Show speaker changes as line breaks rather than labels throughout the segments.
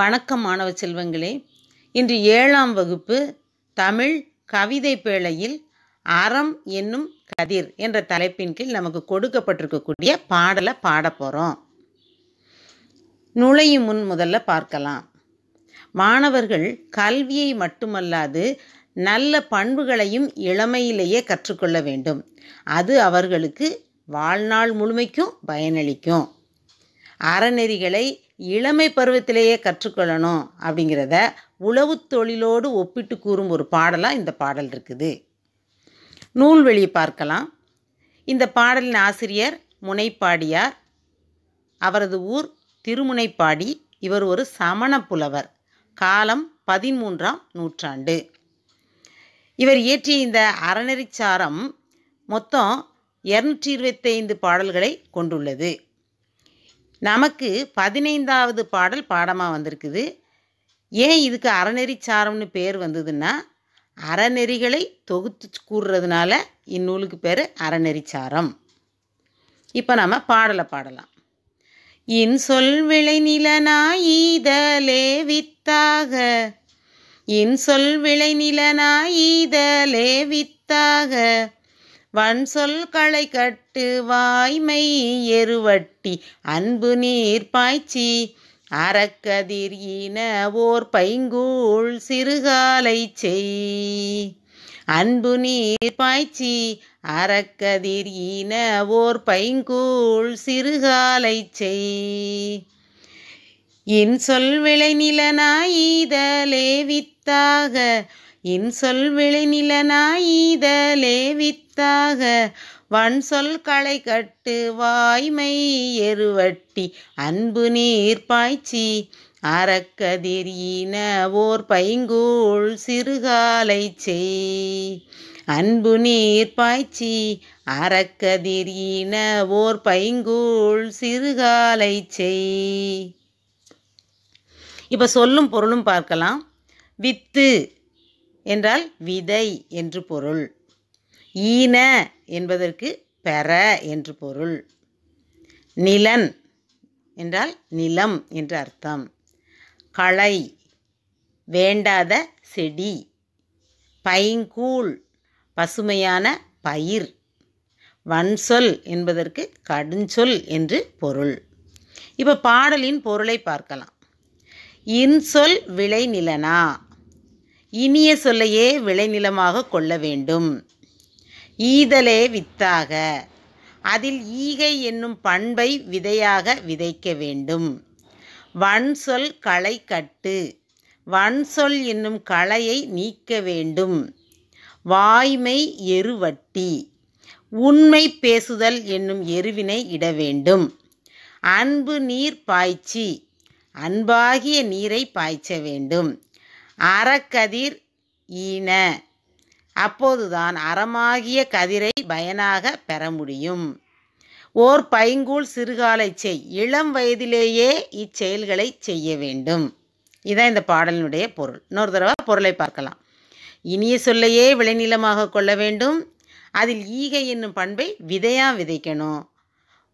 வணக்கம் மாணவ செல்வங்களே இன்று ஏழாம் வகுப்பு தமிழ் கவிதை பேழையில் அறம் என்னும் கதிர் என்ற தலைப்பின் கீழ் நமக்கு கொடுக்கப்பட்டிருக்கக்கூடிய பாடலை பாட போகிறோம் நுழையும் முன் முதல்ல பார்க்கலாம் மாணவர்கள் கல்வியை மட்டுமல்லாது நல்ல பண்புகளையும் இளமையிலேயே கற்றுக்கொள்ள வேண்டும் அது அவர்களுக்கு வாழ்நாள் முழுமைக்கும் பயனளிக்கும் அறநெறிகளை இளமை பருவத்திலேயே கற்றுக்கொள்ளணும் அப்படிங்கிறத உளவு தொழிலோடு ஒப்பிட்டு கூறும் ஒரு பாடலாக இந்த பாடல் இருக்குது நூல்வெளியை பார்க்கலாம் இந்த பாடலின் ஆசிரியர் முனைப்பாடியார் அவரது ஊர் திருமுனைப்பாடி இவர் ஒரு சமண புலவர் காலம் பதிமூன்றாம் நூற்றாண்டு இவர் இயற்றிய இந்த அறநெறிச்சாரம் மொத்தம் இரநூற்றி இருபத்தைந்து பாடல்களை கொண்டுள்ளது நமக்கு பதினைந்தாவது பாடல் பாடமாக வந்திருக்குது ஏன் இதுக்கு அறநெறி சாரம்னு பேர் வந்ததுன்னா அறநெறிகளை தொகுத்து கூறுறதுனால இந்நூலுக்கு பேர் அறநெறி சாரம் இப்போ நம்ம பாடலை பாடலாம் இன் சொல் விளை நிலனாயிதலே வித்தாக இன் சொல் விளை நிலனாயிதலே வித்தாக சொல் களை கட்டு வாய்மை எருவட்டி அன்பு நீர் பாய்ச்சி அறக்கதிர் இன ஓர் பைங்கூழ் சிறுகாலை செய் அன்பு நீர் பாய்ச்சி அறக்கதிர் இன ஓர் பைங்கூழ் சிறுகாலை செய் விளை விளைநிலனாயிதலே வித்தாக இன் சொல் விளைநிலனாயிதலே வித்தாக வன் சொல் களை கட்டு வாய்மை எருவட்டி அன்பு நீர் பாய்ச்சி அறக்கதிரியின ஓர் பைங்கூழ் சிறுகாலை செய் அன்பு நீர் பாய்ச்சி அறக்கதிரியின ஓர் பைங்கூழ் சிறுகாலை செய் இப்போ சொல்லும் பொருளும் பார்க்கலாம் வித்து என்றால் விதை என்று பொருள் ஈன என்பதற்கு பெற என்று பொருள் நிலன் என்றால் நிலம் என்று அர்த்தம் களை வேண்டாத செடி பைங்கூழ் பசுமையான பயிர் வன்சொல் என்பதற்கு கடுஞ்சொல் என்று பொருள் இப்போ பாடலின் பொருளை பார்க்கலாம் இன்சொல் விளைநிலனா இனிய சொல்லையே விளைநிலமாக கொள்ள வேண்டும் ஈதலே வித்தாக அதில் ஈகை என்னும் பண்பை விதையாக விதைக்க வேண்டும் வன்சொல் களை கட்டு வன்சொல் என்னும் களையை நீக்க வேண்டும் வாய்மை எருவட்டி உண்மை பேசுதல் என்னும் எருவினை இட வேண்டும் அன்பு நீர் பாய்ச்சி அன்பாகிய நீரை பாய்ச்ச வேண்டும் அறக்கதிர் ஈன அப்போதுதான் அறமாகிய கதிரை பயனாக பெற முடியும் ஓர் பைங்கூழ் சிறுகாலை செய் இளம் வயதிலேயே இச்செயல்களை செய்ய வேண்டும் இதான் இந்த பாடலினுடைய பொருள் இன்னொரு தடவை பொருளை பார்க்கலாம் இனிய சொல்லையே விளைநிலமாக கொள்ள வேண்டும் அதில் ஈகை என்னும் பண்பை விதையாக விதைக்கணும்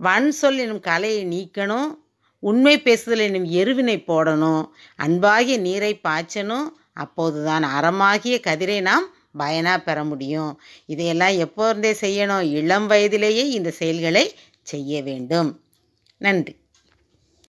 வன் சொல் என்னும் கலையை நீக்கணும் உண்மை பேசுதல் என்னும் எருவினை போடணும் அன்பாகிய நீரை பாய்ச்சணும் அப்போதுதான் அறமாகிய கதிரை நாம் பயனாக பெற முடியும் இதையெல்லாம் எப்போ இருந்தே செய்யணும் இளம் வயதிலேயே இந்த செயல்களை செய்ய வேண்டும் நன்றி